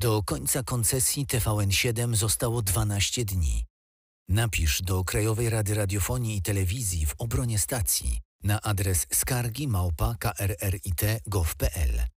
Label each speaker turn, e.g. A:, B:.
A: Do końca koncesji TVN7 zostało 12 dni. Napisz do Krajowej Rady Radiofonii i Telewizji w obronie stacji na adres skargi małpa krrit.gov.pl.